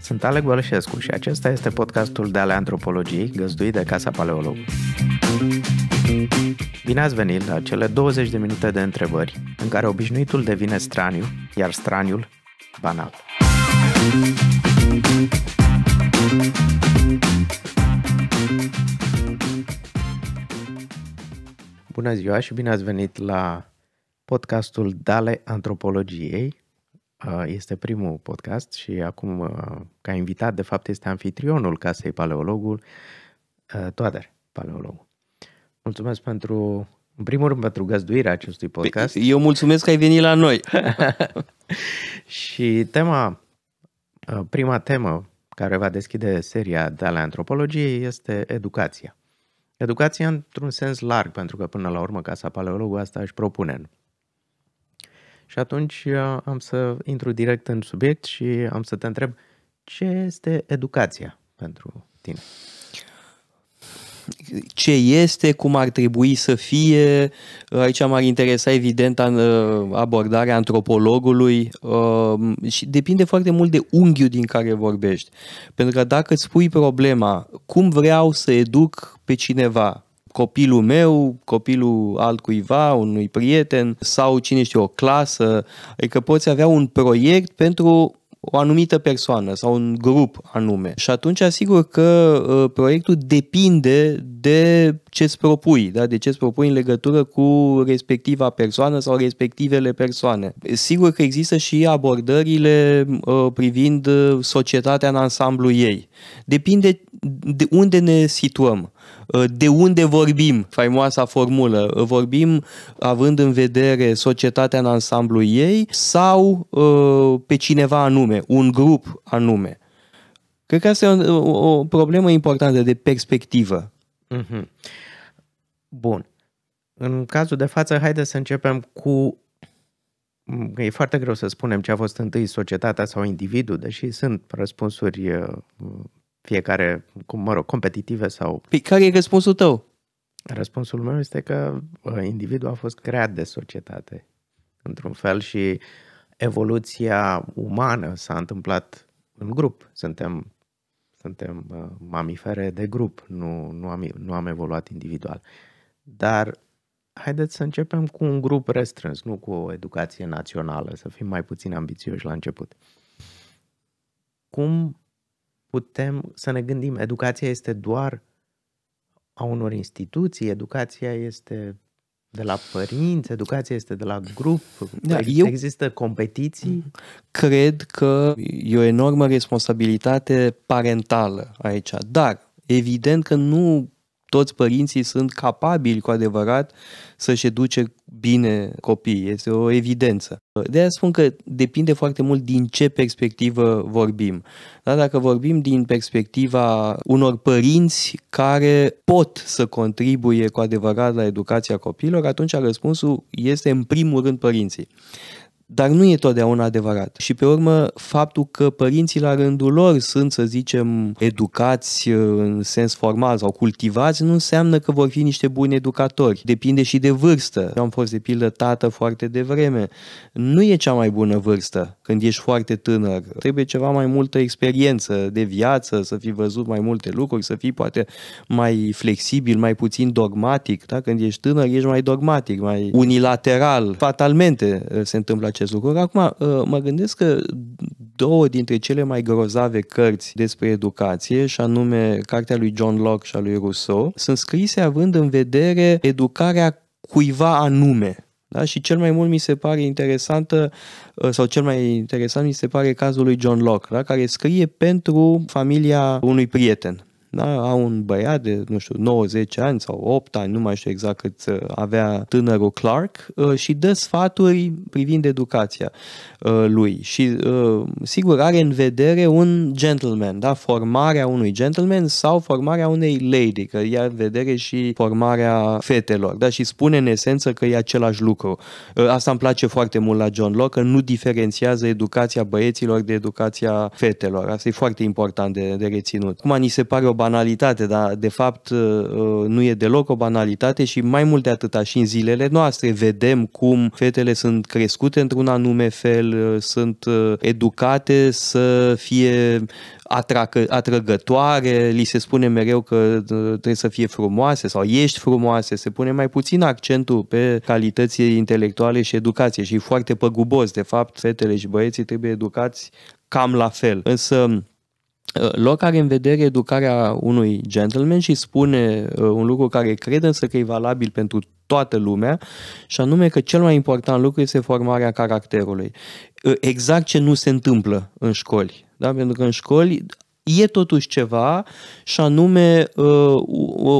Sunt Alec Bălășescu și acesta este podcastul de ale antropologiei găzduit de Casa Paleolog. Bine ați venit la cele 20 de minute de întrebări în care obișnuitul devine straniu, iar straniul banal. Bună ziua și bine ați venit la podcastul Dale Antropologiei. Uh, este primul podcast și acum, uh, ca invitat, de fapt, este anfitrionul casei Paleologul, uh, Toader Paleologul. Mulțumesc pentru, în primul rând, pentru găzduirea acestui păi, podcast. Eu mulțumesc că ai venit la noi. și tema, prima temă care va deschide seria Dale Antropologiei este educația. Educația într-un sens larg, pentru că până la urmă Casa Paleologului asta își propune și atunci uh, am să intru direct în subiect și am să te întreb ce este educația pentru tine? ce este, cum ar trebui să fie. Aici m-ar interesa evident uh, abordarea antropologului uh, și depinde foarte mult de unghiul din care vorbești. Pentru că dacă îți pui problema cum vreau să educ pe cineva, copilul meu, copilul altcuiva, unui prieten sau cine știe, o clasă. Adică poți avea un proiect pentru o anumită persoană sau un grup anume. Și atunci asigur că uh, proiectul depinde de ce îți propui, da? de ce îți propui în legătură cu respectiva persoană sau respectivele persoane. Sigur că există și abordările uh, privind ă, societatea în ansamblu ei. Depinde de unde ne situăm. Uh, de unde vorbim, faimoasa formulă, uh, vorbim având în vedere societatea în ansamblu ei sau uh, pe cineva anume, un grup anume. Cred că asta e o, o problemă importantă de perspectivă. Mm-hmm. Bun. În cazul de față, haideți să începem cu e foarte greu să spunem ce a fost întâi societatea sau individul, deși sunt răspunsuri fiecare, cum, mă rog, competitive sau... Pe păi, care e răspunsul tău? Răspunsul meu este că individul a fost creat de societate, într-un fel, și evoluția umană s-a întâmplat în grup. Suntem, suntem mamifere de grup, nu, nu, am, nu am evoluat individual. Dar haideți să începem cu un grup restrâns, nu cu o educație națională, să fim mai puțin ambițioși la început. Cum putem să ne gândim, educația este doar a unor instituții, educația este de la părinți, educația este de la grup, da, există eu există competiții? Cred că e o enormă responsabilitate parentală aici, dar evident că nu toți părinții sunt capabili cu adevărat să-și educe bine copiii. Este o evidență. De aia spun că depinde foarte mult din ce perspectivă vorbim. Da? Dacă vorbim din perspectiva unor părinți care pot să contribuie cu adevărat la educația copiilor, atunci răspunsul este în primul rând părinții dar nu e totdeauna adevărat. Și pe urmă, faptul că părinții la rândul lor sunt, să zicem, educați uh, în sens formal sau cultivați, nu înseamnă că vor fi niște buni educatori. Depinde și de vârstă. Eu am fost, de pildă, tată foarte devreme. Nu e cea mai bună vârstă când ești foarte tânăr. Trebuie ceva mai multă experiență de viață, să fi văzut mai multe lucruri, să fii poate mai flexibil, mai puțin dogmatic. Da? Când ești tânăr, ești mai dogmatic, mai unilateral. Fatalmente uh, se întâmplă acest lucru. Acum, uh, mă gândesc că două dintre cele mai grozave cărți despre educație, și anume cartea lui John Locke și a lui Rousseau, sunt scrise având în vedere educarea cuiva anume, da? Și cel mai mult mi se pare interesantă, uh, sau cel mai interesant mi se pare cazul lui John Locke, da? care scrie pentru familia unui prieten da? au un băiat de, nu știu, 90 ani sau 8 ani, nu mai știu exact cât uh, avea tânărul Clark uh, și dă sfaturi privind educația uh, lui și sigur are în vedere un gentleman, da? formarea unui gentleman sau formarea unei lady, că ia în vedere și formarea fetelor da? și spune în esență că e același lucru. Asta îmi place foarte mult la John Locke, că nu diferențiază educația băieților de educația fetelor. Asta e foarte important de, de reținut. Cum ni se pare o banalitate, dar de fapt uh, uh, nu e deloc o banalitate și mai mult de atâta și în zilele noastre vedem cum fetele sunt crescute într-un anume fel, uh, sunt educate să fie atrăgătoare, li se spune mereu că trebuie să fie frumoase sau ești frumoase, se pune mai puțin accentul pe calității intelectuale și educație și e foarte păgubos. De fapt, fetele și băieții trebuie educați cam la fel. Însă Uh, loc are în vedere educarea unui gentleman și spune uh, un lucru care cred însă că e valabil pentru toată lumea, și anume că cel mai important lucru este formarea caracterului. Uh, exact ce nu se întâmplă în școli. Da? Pentru că în școli e totuși ceva și anume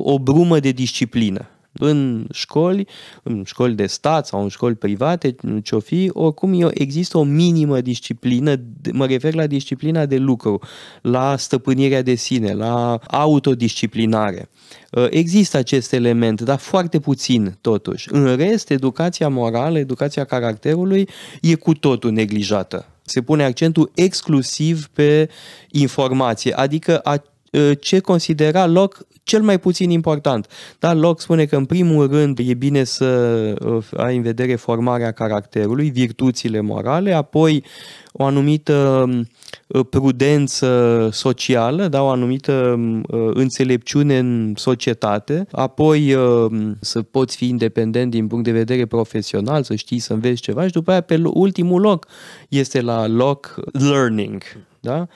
o brumă de disciplină în școli, în școli de stat sau în școli private, ce-o fi, oricum există o minimă disciplină, mă refer la disciplina de lucru, la stăpânirea de sine, la autodisciplinare. Uh, există acest element, dar foarte puțin totuși. În rest, educația morală, educația caracterului e cu totul neglijată se pune accentul exclusiv pe informație, adică Uh, ce considera loc cel mai puțin important. Dar loc spune că în primul rând e bine să uh, ai în vedere formarea caracterului, virtuțile morale, apoi o anumită uh, prudență socială, da, o anumită um, înțelepciune în societate, apoi um, să poți fi independent din punct de vedere profesional, să știi să înveți ceva și după aia pe ultimul loc este la loc learning, da?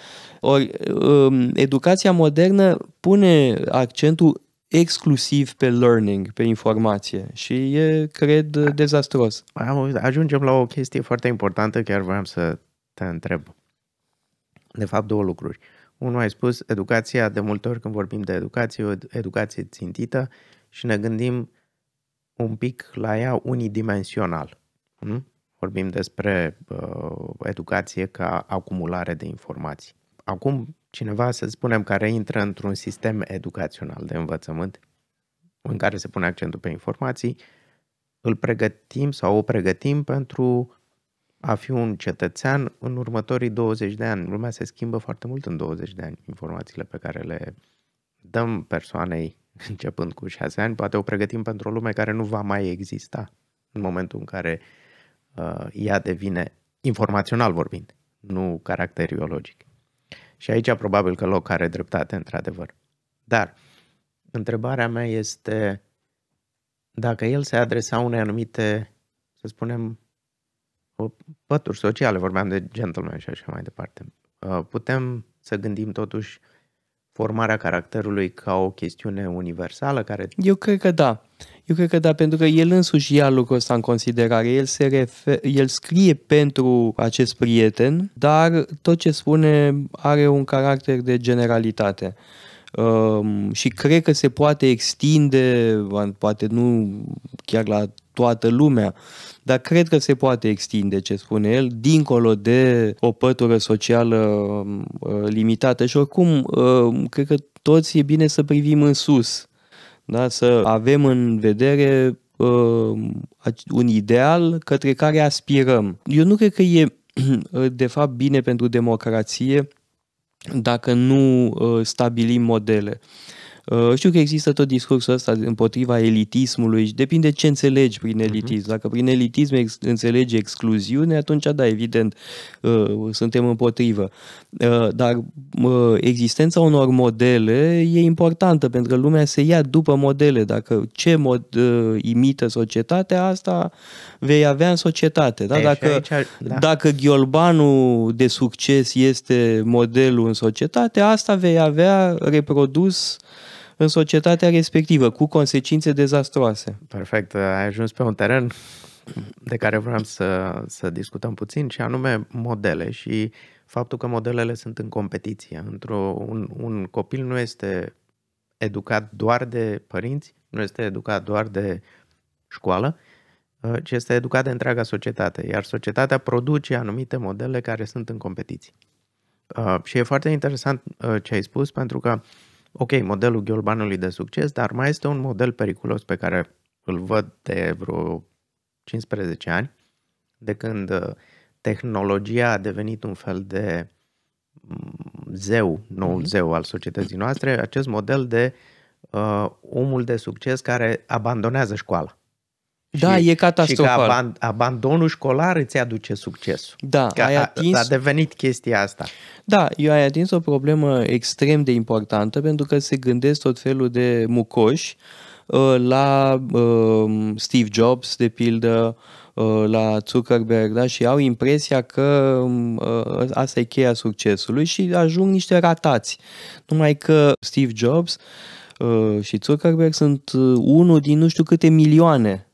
Ori um, educația modernă pune accentul exclusiv pe learning, pe informație și e, cred, dezastros. Ajungem la o chestie foarte importantă, chiar voiam să te întreb. De fapt, două lucruri. Unul ai spus, educația, de multe ori când vorbim de educație, o educație țintită și ne gândim un pic la ea unidimensional. Hmm? Vorbim despre uh, educație ca acumulare de informații. Acum, cineva, să spunem, care intră într-un sistem educațional de învățământ, în care se pune accentul pe informații, îl pregătim sau o pregătim pentru a fi un cetățean în următorii 20 de ani. Lumea se schimbă foarte mult în 20 de ani. Informațiile pe care le dăm persoanei începând cu 6 ani, poate o pregătim pentru o lume care nu va mai exista în momentul în care uh, Uh, ea devine informațional vorbind, nu biologic. Și aici probabil că loc are dreptate, într-adevăr. Dar întrebarea mea este dacă el se adresa unei anumite, să spunem, pături sociale, vorbeam de gentleman și așa mai departe, uh, putem să gândim totuși formarea caracterului ca o chestiune universală care... Eu cred că da. Eu cred că da, pentru că el însuși ia lucrul ăsta în considerare. El, se refer, el scrie pentru acest prieten, dar tot ce spune are un caracter de generalitate. Um, și cred că se poate extinde, poate nu chiar la toată lumea, dar cred că se poate extinde ce spune el, dincolo de o pătură socială um, uh, limitată. Și oricum, uh, cred că toți e bine să privim în sus da? să avem în vedere uh, un ideal către care aspirăm. Eu nu cred că e, de fapt, bine pentru democrație dacă nu uh, stabilim modele. Uh, știu că există tot discursul ăsta împotriva elitismului și depinde ce înțelegi prin mhm. elitism. Dacă prin elitism ex- înțelegi excluziune, atunci da, evident, uh, suntem împotrivă. Uh, dar existența unor modele e importantă pentru că lumea se ia după modele. Dacă ce mod imită societatea, asta vei avea în societate. Da? Dacă, aici, da. dacă ghiolbanul de succes este modelul în societate, asta vei avea reprodus uh, în societatea respectivă, cu consecințe dezastroase. Perfect, ai ajuns pe un teren de care vreau să, să discutăm puțin, și anume modele și faptul că modelele sunt în competiție. Într-o, un, un copil nu este educat doar de părinți, nu este educat doar de școală, uh, ci este educat de întreaga societate, iar societatea produce anumite modele care sunt în competiție. Uh, și e foarte interesant uh, ce ai spus, pentru că ok, modelul ghiolbanului de succes, dar mai este un model periculos pe care îl văd de vreo 15 ani, de când uh, tehnologia a devenit un fel de mm, zeu, noul mhm. zeu al societății noastre, acest model de uh, omul de succes care abandonează școala. Da, și, e catastrofal. Și că aban, abandonul școlar îți aduce succesul. Da, că ai atins... A, a devenit chestia asta. Da, eu ai atins o problemă extrem de importantă pentru că se gândesc tot felul de mucoși ă, la uh, Steve Jobs, de pildă, uh, la Zuckerberg, da? și au impresia că uh, asta e cheia succesului și ajung niște ratați. Numai că Steve Jobs și Zuckerberg sunt unul din nu știu câte milioane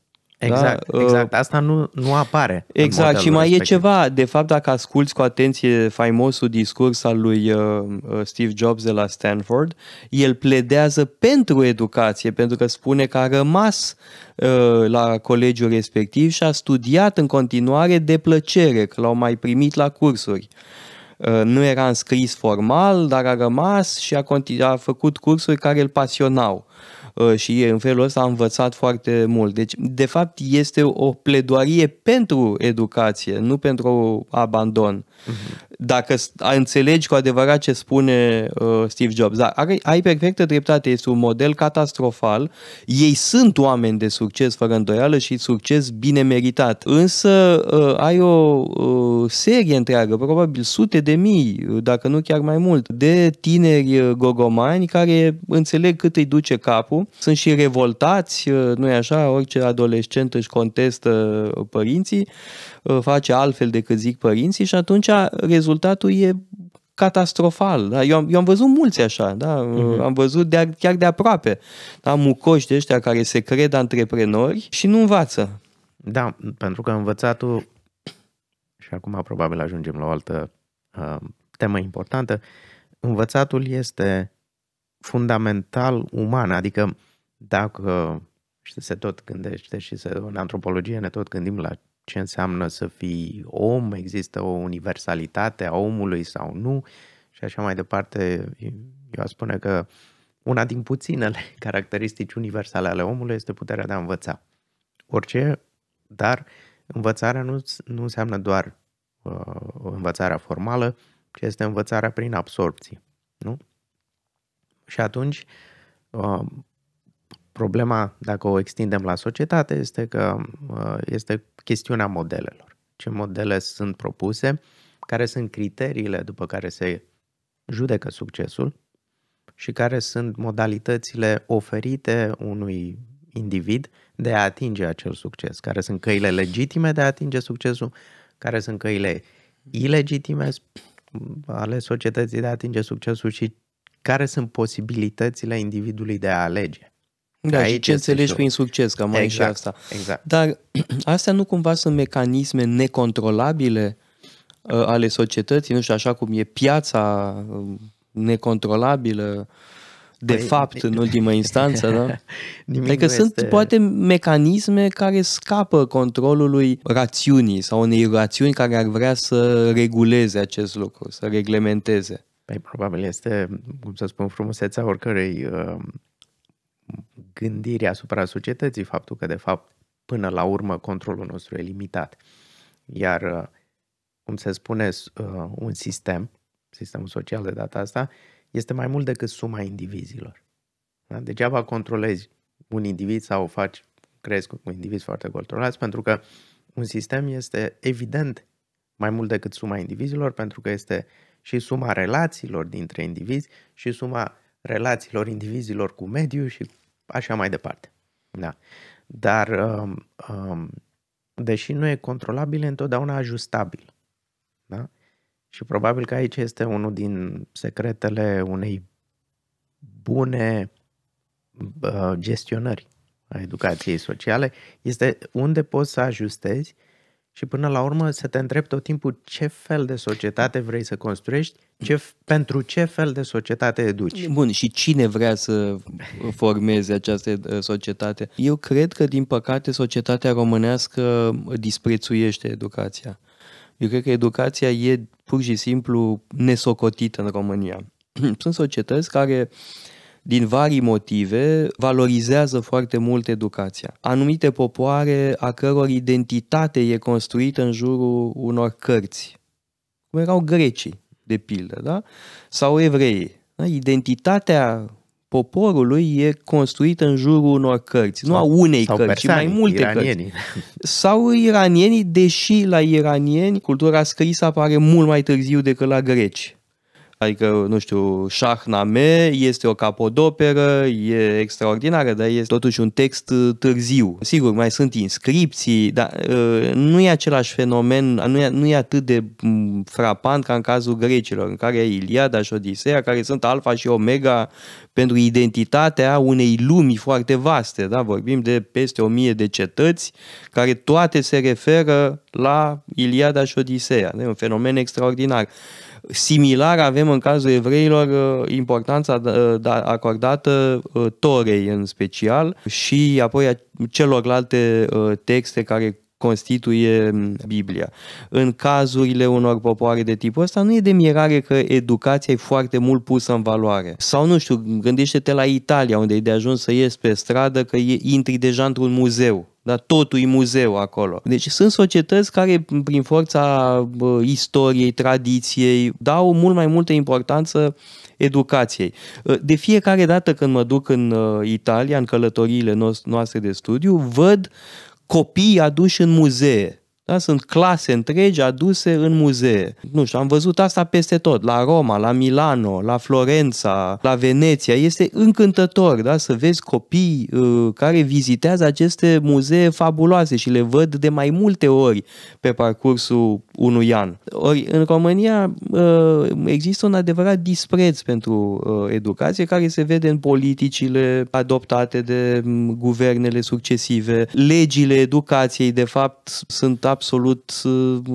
da? Exact, da? exact. Asta nu, nu apare. Exact, și mai respectiv. e ceva. De fapt, dacă asculți cu atenție faimosul discurs al lui uh, uh, Steve Jobs de la Stanford, el pledează pentru educație, pentru că spune că a rămas la colegiul respectiv și a studiat în continuare de plăcere, că l-au mai primit la cursuri. nu era înscris formal, dar a rămas și a, continu- a făcut cursuri care îl pasionau. Uh, și în felul ăsta a învățat foarte mult. Deci, de fapt, este o pledoarie pentru educație, nu pentru abandon. Uh-huh dacă înțelegi cu adevărat ce spune uh, Steve Jobs, da, are, ai perfectă dreptate, este un model catastrofal. Ei sunt oameni de succes, fără îndoială, și succes bine meritat. Însă uh, ai o uh, serie întreagă, probabil sute de mii, uh, dacă nu chiar mai mult, de tineri uh, gogomani care înțeleg cât îi duce capul, sunt și revoltați, uh, nu e așa, orice adolescent își contestă uh, părinții Uh, face altfel decât zic părinții și atunci rezultatul e catastrofal. Da? Eu, am, eu am văzut mulți așa, da? uh-huh. am văzut de, chiar de aproape. Am da? mucoși de ăștia care se cred antreprenori și nu învață. Da, pentru că învățatul, și acum probabil ajungem la o altă uh, temă importantă, învățatul este fundamental uman, adică dacă și se tot gândește și se, în antropologie ne tot gândim la ce înseamnă să fii om, există o universalitate a omului sau nu și așa mai departe. Eu aș spune că una din puținele caracteristici universale ale omului este puterea de a învăța. Orice, dar învățarea nu, nu înseamnă doar uh, învățarea formală, ci este învățarea prin absorpție. Nu? Și atunci, uh, Problema, dacă o extindem la societate, este că uh, este chestiunea modelelor. Ce modele sunt propuse, care sunt criteriile după care se judecă succesul și care sunt modalitățile oferite unui individ de a atinge acel succes, care sunt căile legitime de a atinge succesul, care sunt căile ilegitime ale societății de a atinge succesul și care sunt posibilitățile individului de a alege. Da, aici și ce înțelegi prin succes, că mai exact, asta. Exact. Dar astea nu cumva sunt mecanisme necontrolabile uh, ale societății, nu știu, așa cum e piața uh, necontrolabilă, de păi, fapt, în ultimă instanță, da? Adică sunt este... poate mecanisme care scapă controlului rațiunii sau unei rațiuni care ar vrea să reguleze acest lucru, să reglementeze. Păi probabil este, cum să spun, frumusețea oricărei uh, gândire asupra societății, faptul că, de fapt, până la urmă, controlul nostru e limitat. Iar, uh, cum se spune, uh, un sistem, sistemul social de data asta, este mai mult decât suma indivizilor. Da? Degeaba controlezi un individ sau o faci, crezi cu individ foarte controlat? pentru că un sistem este evident mai mult decât suma indivizilor, pentru că este și suma relațiilor dintre indivizi și suma relațiilor indivizilor cu mediul și așa mai departe. Da. Dar, um, um, deși nu e controlabil, e întotdeauna ajustabil. Da? Și probabil că aici este unul din secretele unei bune uh, gestionări a educației sociale, este unde poți să ajustezi uh, și până la urmă să te întrebi tot timpul ce fel de societate vrei să construiești, mm. ce, pentru ce fel de societate educi. Bun, și cine vrea să formeze această uh, societate? Eu cred că, din păcate, societatea românească disprețuiește educația. Eu cred că educația e pur și simplu nesocotită în România. Sunt societăți care uh, din vari motive, valorizează foarte mult educația. Anumite popoare a căror identitate e construită în jurul unor cărți, cum erau grecii, de pildă, da? sau evreii. Da? Identitatea poporului e construită în jurul unor cărți, sau, nu a unei sau cărți, ci mai multe iranienii. cărți. Sau iranienii, deși la iranieni cultura scrisă apare mult mai târziu decât la greci. Adică, nu știu, Shahnameh este o capodoperă, e extraordinară, dar este totuși un text uh, târziu. Sigur, mai sunt inscripții, dar uh, nu e același fenomen, nu e, nu e atât de mm, frapant ca în cazul grecilor, în care e Iliada și Odiseea, care sunt alfa și omega pentru identitatea unei lumii foarte vaste. Da? Vorbim de peste o mie de cetăți, care toate se referă la Iliada și Odiseea. Da? E un fenomen extraordinar. Similar avem în cazul evreilor uh, importanța uh, da, acordată uh, Torei în special și apoi celorlalte texte care constituie mm, Biblia. În cazurile unor popoare de tipul ăsta, nu e de mirare că educația e foarte mult pusă în valoare. Sau, nu știu, gândește-te la Italia, unde e de ajuns să ieși pe stradă, că intri deja într-un muzeu dar totul e muzeu acolo. Deci sunt societăți care, prin forța bă, istoriei, tradiției, dau mult mai multă importanță educației. Ă, de fiecare dată când mă duc în ă, Italia, în călătoriile noastre de studiu, văd copii aduși în muzee da? Sunt clase întregi aduse în muzee. Nu știu, am văzut asta peste tot, la Roma, la Milano, la Florența, la Veneția. Este încântător da? să vezi copii uh, care vizitează aceste muzee fabuloase și le văd de mai multe ori pe parcursul unui an. Ori în România ă, există un adevărat dispreț pentru ă, educație care se vede în politicile adoptate de guvernele succesive. Legile educației, de fapt, sunt absolut ă,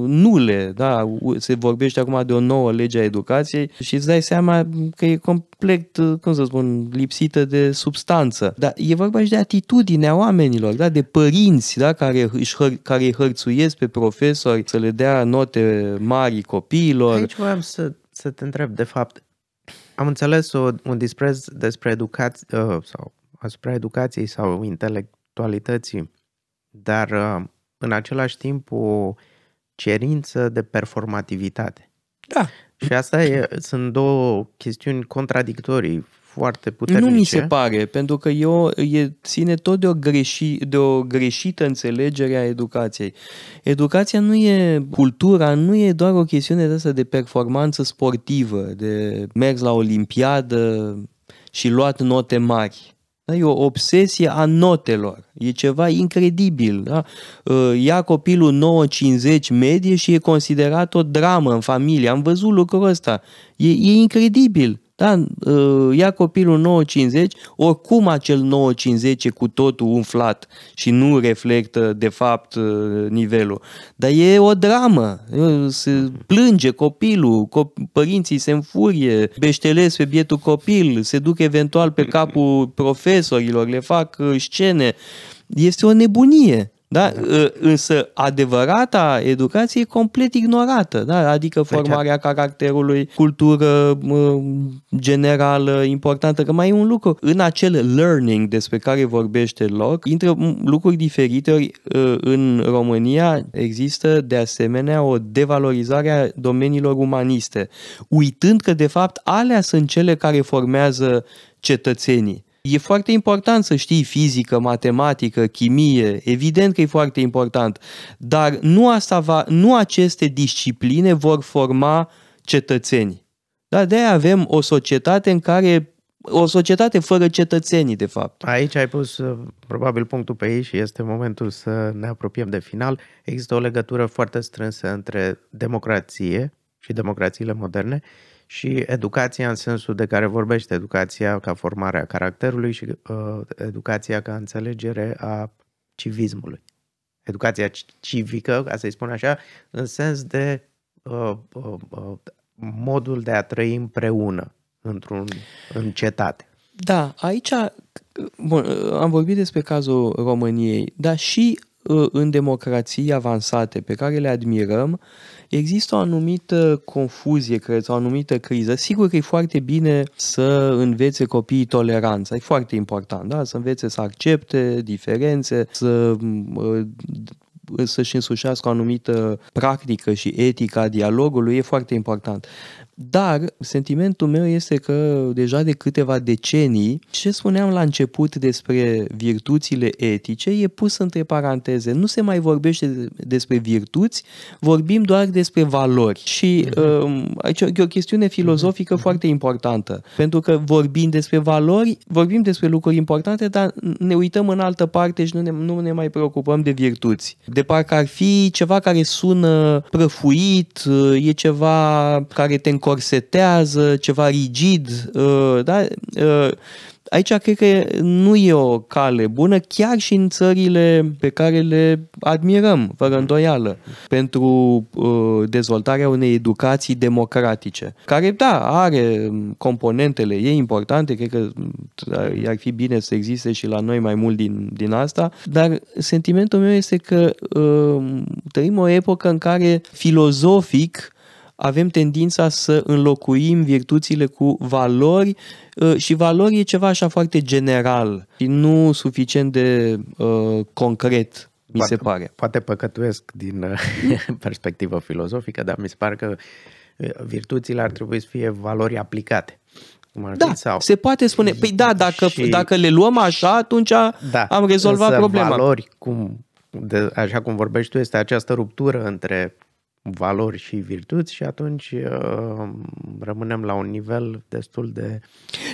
nule. Da? Se vorbește acum de o nouă lege a educației și îți dai seama că e complet, uh, cum să spun, lipsită de substanță. Dar e vorba și de atitudinea oamenilor, da? de părinți da? care, își hăr- care îi hărțuiesc pe profesori să le dea note mari copiilor. Aici voiam să, să te întreb, de fapt, am înțeles o, un dispreț despre educație uh, sau asupra educației sau intelectualității, dar uh, în același timp o cerință de performativitate. Da. Și asta e, sunt două chestiuni contradictorii foarte puternice. Nu mi se pare, pentru că eu, e, ține tot de o, greși, de o greșită înțelegere a educației. Educația nu e, cultura nu e doar o chestiune de asta de performanță sportivă, de mers la olimpiadă și luat note mari. Da? E o obsesie a notelor. E ceva incredibil. Da? Uh, ia copilul 9-50 medie și e considerat o dramă în familie. Am văzut lucrul ăsta. E, e incredibil. Da? Uh, ia copilul 9,50, oricum acel 9,50 e cu totul umflat și nu reflectă de fapt uh, nivelul. Dar e o dramă, se plânge copilul, părinții se înfurie, beșteles pe bietul copil, se duc eventual pe capul profesorilor, le fac uh, scene. Este o nebunie. Da? da. Însă adevărata educație e complet ignorată, da? adică deci, formarea caracterului, cultură generală importantă, că mai e un lucru. În acel learning despre care vorbește loc, intră lucruri diferite. Ori, ă, în România există de asemenea o devalorizare a domeniilor umaniste, uitând că de fapt alea sunt cele care formează cetățenii. E foarte important să știi fizică, matematică, chimie, evident că e foarte important, dar nu, asta va, nu aceste discipline vor forma cetățeni. Da, de avem o societate în care o societate fără cetățenii, de fapt. Aici ai pus uh, probabil punctul pe ei și este momentul să ne apropiem de final. Există o legătură foarte strânsă între democrație și democrațiile moderne și educația în sensul de care vorbește, educația ca formare a caracterului și uh, educația ca înțelegere a civismului. Educația civică, ca să-i spun așa, în sens de uh, uh, uh, modul de a trăi împreună într-un în cetate. Da, aici bun, am vorbit despre cazul României, dar și în democrații avansate pe care le admirăm, există o anumită confuzie, cred, o anumită criză. Sigur că e foarte bine să învețe copiii toleranța, e foarte important, da? să învețe să accepte diferențe, să să-și însușească o anumită practică și etica dialogului e foarte important. Dar sentimentul meu este că deja de câteva decenii, ce spuneam la început despre virtuțile etice e pus între paranteze. Nu se mai vorbește despre virtuți, vorbim doar despre valori. Și mhm. um, aici e o chestiune filozofică mhm. foarte importantă, pentru că vorbim despre valori, vorbim despre lucruri importante, dar ne uităm în altă parte și nu ne, nu ne mai preocupăm de virtuți. De parcă ar fi ceva care sună prăfuit, e ceva care te încorsetează, ceva rigid. Uh, da? Uh, aici cred că nu e o cale bună, chiar și în țările pe care le admirăm, fără îndoială, pentru uh, dezvoltarea unei educații democratice, care, da, are componentele ei importante, cred că ar fi bine să existe și la noi mai mult din, din asta, dar sentimentul meu este că trăim o epocă în care filozofic avem tendința să înlocuim virtuțile cu valori uh, și valori e ceva așa foarte general și nu suficient de uh, concret mi poate, se pare. Poate păcătuiesc din uh, perspectivă filozofică, dar mi se pare că uh, virtuțile ar trebui să fie valori aplicate. Da, sau... se poate spune. Păi da, dacă, și... dacă le luăm așa, atunci da, am rezolvat problema. valori, cum, de, așa cum vorbești tu, este această ruptură între valori și virtuți și atunci uh, rămânem la un nivel destul de...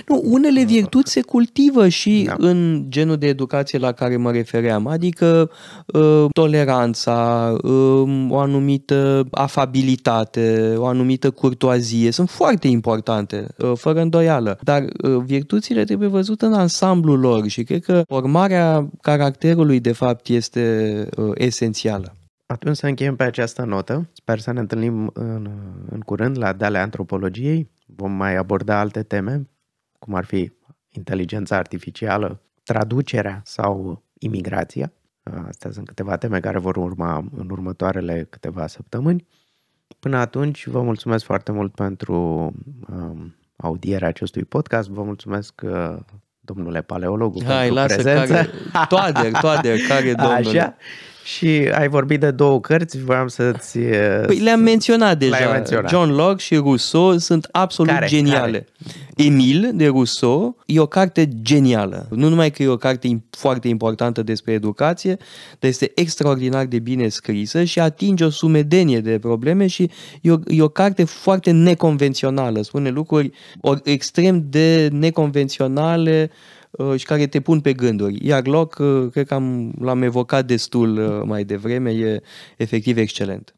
Nu, unele virtuți se cultivă și da. în genul de educație la care mă refeream, adică uh, toleranța, uh, o anumită afabilitate, o anumită curtoazie, sunt foarte importante, uh, fără îndoială, dar uh, virtuțile trebuie văzute în ansamblul lor și cred că formarea caracterului de fapt este uh, esențială. Atunci să încheiem pe această notă. Sper să ne întâlnim în, în curând la Dale Antropologiei. Vom mai aborda alte teme, cum ar fi inteligența artificială, traducerea sau imigrația. Astea sunt câteva teme care vor urma în următoarele câteva săptămâni. Până atunci, vă mulțumesc foarte mult pentru um, audierea acestui podcast. Vă mulțumesc uh, domnule paleologu, Hai, pentru lasă, prezență. Care, toate, toate, care domnule. Așa. Și ai vorbit de două cărți, voiam să-ți... Păi le-am menționat deja. Menționat. John Locke și Rousseau sunt absolut care, geniale. Care? Emil de Rousseau e o carte genială. Nu numai că e o carte foarte importantă despre educație, dar este extraordinar de bine scrisă și atinge o sumedenie de probleme și e o, e o carte foarte neconvențională. Spune lucruri extrem de neconvenționale Uh, și care te pun pe gânduri. Iar loc, uh, cred că am, l-am evocat destul uh, mai devreme, e efectiv excelent.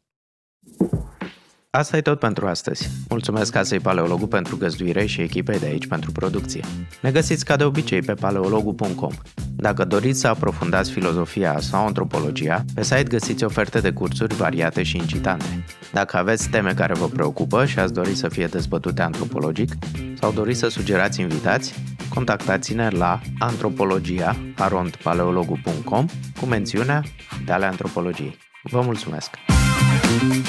Asta e tot pentru astăzi. Mulțumesc Casei Paleologu pentru găzduire și echipei de aici pentru producție. Ne găsiți ca de obicei pe paleologu.com. Dacă doriți să aprofundați filozofia sau antropologia, pe site găsiți oferte de cursuri variate și incitante. Dacă aveți teme care vă preocupă și ați dori să fie dezbătute antropologic sau doriți să sugerați invitați, contactați-ne la antropologia.arondpaleologu.com cu mențiunea de ale antropologiei. Vă mulțumesc! thank you